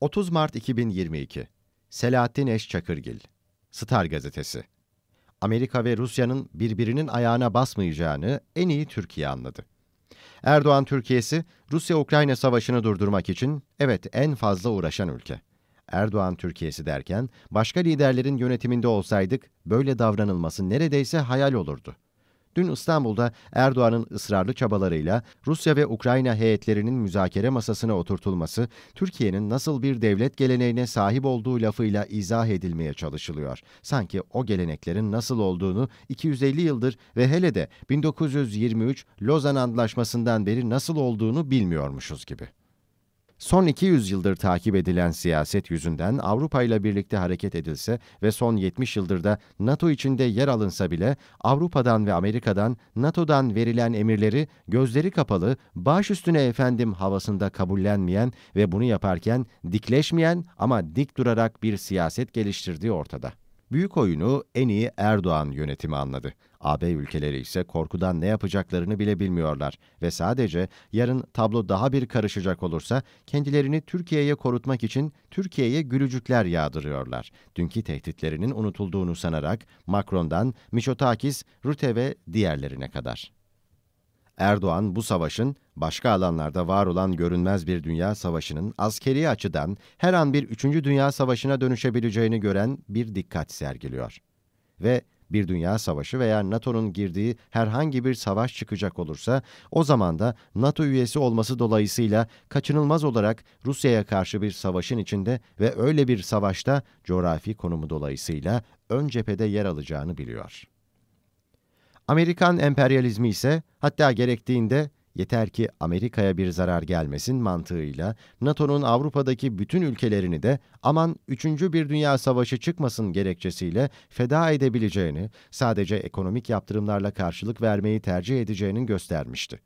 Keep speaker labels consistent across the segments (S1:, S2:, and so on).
S1: 30 Mart 2022 Selahattin Eş Çakırgil, Star Gazetesi Amerika ve Rusya'nın birbirinin ayağına basmayacağını en iyi Türkiye anladı. Erdoğan Türkiye'si Rusya-Ukrayna savaşını durdurmak için evet en fazla uğraşan ülke. Erdoğan Türkiye'si derken başka liderlerin yönetiminde olsaydık böyle davranılması neredeyse hayal olurdu. Dün İstanbul'da Erdoğan'ın ısrarlı çabalarıyla Rusya ve Ukrayna heyetlerinin müzakere masasına oturtulması, Türkiye'nin nasıl bir devlet geleneğine sahip olduğu lafıyla izah edilmeye çalışılıyor. Sanki o geleneklerin nasıl olduğunu 250 yıldır ve hele de 1923 Lozan Antlaşması'ndan beri nasıl olduğunu bilmiyormuşuz gibi. Son 200 yıldır takip edilen siyaset yüzünden Avrupa ile birlikte hareket edilse ve son 70 yıldır da NATO içinde yer alınsa bile Avrupa'dan ve Amerika'dan, NATO'dan verilen emirleri gözleri kapalı, baş üstüne efendim havasında kabullenmeyen ve bunu yaparken dikleşmeyen ama dik durarak bir siyaset geliştirdiği ortada. Büyük oyunu en iyi Erdoğan yönetimi anladı. AB ülkeleri ise korkudan ne yapacaklarını bile bilmiyorlar ve sadece yarın tablo daha bir karışacak olursa kendilerini Türkiye'ye korutmak için Türkiye'ye gülücükler yağdırıyorlar. Dünkü tehditlerinin unutulduğunu sanarak Macron'dan Miçotakis, Rutte ve diğerlerine kadar. Erdoğan bu savaşın başka alanlarda var olan görünmez bir dünya savaşının askeri açıdan her an bir 3. Dünya Savaşı'na dönüşebileceğini gören bir dikkat sergiliyor. Ve bir dünya savaşı veya NATO'nun girdiği herhangi bir savaş çıkacak olursa o zaman da NATO üyesi olması dolayısıyla kaçınılmaz olarak Rusya'ya karşı bir savaşın içinde ve öyle bir savaşta coğrafi konumu dolayısıyla ön cephede yer alacağını biliyor. Amerikan emperyalizmi ise hatta gerektiğinde yeter ki Amerika'ya bir zarar gelmesin mantığıyla NATO'nun Avrupa'daki bütün ülkelerini de aman 3. bir dünya savaşı çıkmasın gerekçesiyle feda edebileceğini, sadece ekonomik yaptırımlarla karşılık vermeyi tercih edeceğinin göstermişti.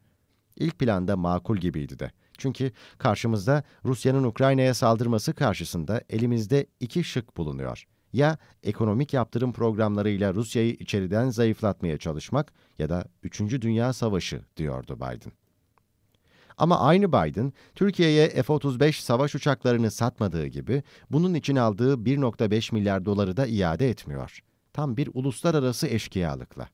S1: İlk planda makul gibiydi de. Çünkü karşımızda Rusya'nın Ukrayna'ya saldırması karşısında elimizde iki şık bulunuyor ya ekonomik yaptırım programlarıyla Rusya'yı içeriden zayıflatmaya çalışmak ya da 3. Dünya Savaşı diyordu Biden. Ama aynı Biden, Türkiye'ye F-35 savaş uçaklarını satmadığı gibi bunun için aldığı 1.5 milyar doları da iade etmiyor. Tam bir uluslararası eşkıyalıkla.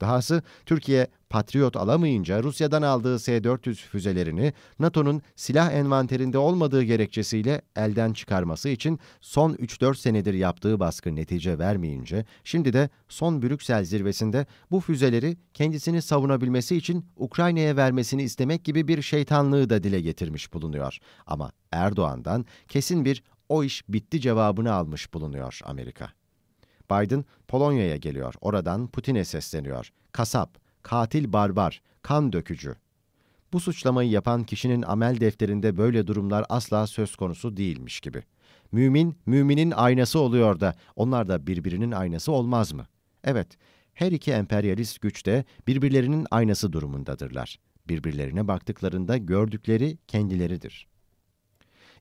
S1: Dahası Türkiye Patriot alamayınca Rusya'dan aldığı S-400 füzelerini NATO'nun silah envanterinde olmadığı gerekçesiyle elden çıkarması için son 3-4 senedir yaptığı baskı netice vermeyince şimdi de son Brüksel zirvesinde bu füzeleri kendisini savunabilmesi için Ukrayna'ya vermesini istemek gibi bir şeytanlığı da dile getirmiş bulunuyor. Ama Erdoğan'dan kesin bir o iş bitti cevabını almış bulunuyor Amerika. Biden Polonya'ya geliyor. Oradan Putin'e sesleniyor. Kasap, katil barbar, kan dökücü. Bu suçlamayı yapan kişinin amel defterinde böyle durumlar asla söz konusu değilmiş gibi. Mümin, müminin aynası oluyor da onlar da birbirinin aynası olmaz mı? Evet, her iki emperyalist güç de birbirlerinin aynası durumundadırlar. Birbirlerine baktıklarında gördükleri kendileridir.''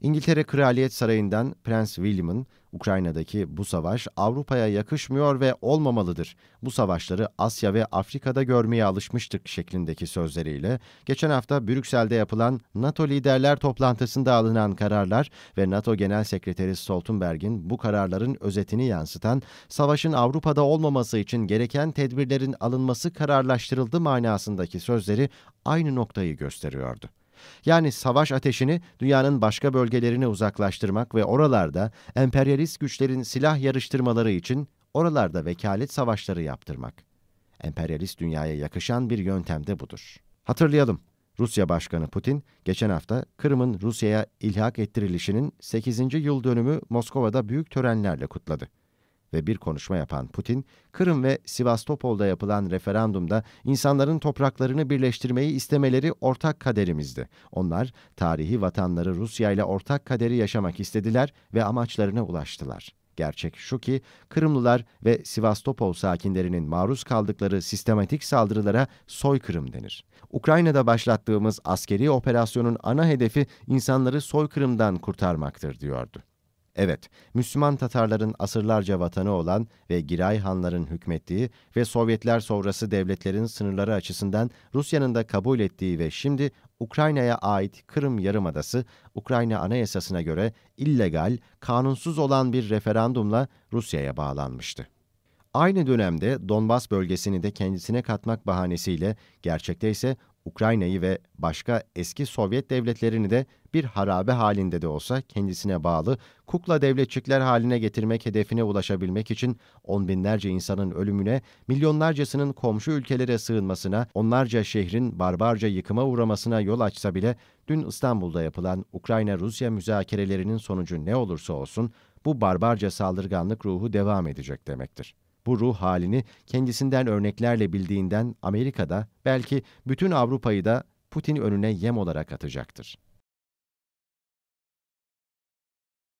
S1: İngiltere Kraliyet Sarayı'ndan Prens William'ın Ukrayna'daki bu savaş Avrupa'ya yakışmıyor ve olmamalıdır. Bu savaşları Asya ve Afrika'da görmeye alışmıştık şeklindeki sözleriyle geçen hafta Brüksel'de yapılan NATO liderler toplantısında alınan kararlar ve NATO Genel Sekreteri Stoltenberg'in bu kararların özetini yansıtan savaşın Avrupa'da olmaması için gereken tedbirlerin alınması kararlaştırıldı manasındaki sözleri aynı noktayı gösteriyordu. Yani savaş ateşini dünyanın başka bölgelerine uzaklaştırmak ve oralarda emperyalist güçlerin silah yarıştırmaları için oralarda vekalet savaşları yaptırmak. Emperyalist dünyaya yakışan bir yöntem de budur. Hatırlayalım, Rusya Başkanı Putin geçen hafta Kırım'ın Rusya'ya ilhak ettirilişinin 8. yıl dönümü Moskova'da büyük törenlerle kutladı ve bir konuşma yapan Putin, Kırım ve Sivastopol'da yapılan referandumda insanların topraklarını birleştirmeyi istemeleri ortak kaderimizdi. Onlar tarihi vatanları Rusya ile ortak kaderi yaşamak istediler ve amaçlarına ulaştılar. Gerçek şu ki Kırımlılar ve Sivastopol sakinlerinin maruz kaldıkları sistematik saldırılara soykırım denir. Ukrayna'da başlattığımız askeri operasyonun ana hedefi insanları soykırımdan kurtarmaktır diyordu. Evet, Müslüman Tatarların asırlarca vatanı olan ve Giray Hanların hükmettiği ve Sovyetler sonrası devletlerin sınırları açısından Rusya'nın da kabul ettiği ve şimdi Ukrayna'ya ait Kırım Yarımadası, Ukrayna Anayasası'na göre illegal, kanunsuz olan bir referandumla Rusya'ya bağlanmıştı. Aynı dönemde Donbas bölgesini de kendisine katmak bahanesiyle gerçekte ise Ukrayna'yı ve başka eski Sovyet devletlerini de bir harabe halinde de olsa kendisine bağlı kukla devletçikler haline getirmek hedefine ulaşabilmek için on binlerce insanın ölümüne, milyonlarcasının komşu ülkelere sığınmasına, onlarca şehrin barbarca yıkıma uğramasına yol açsa bile dün İstanbul'da yapılan Ukrayna-Rusya müzakerelerinin sonucu ne olursa olsun bu barbarca saldırganlık ruhu devam edecek demektir. Bu ruh halini kendisinden örneklerle bildiğinden Amerika'da belki bütün Avrupa'yı da Putin önüne yem olarak atacaktır.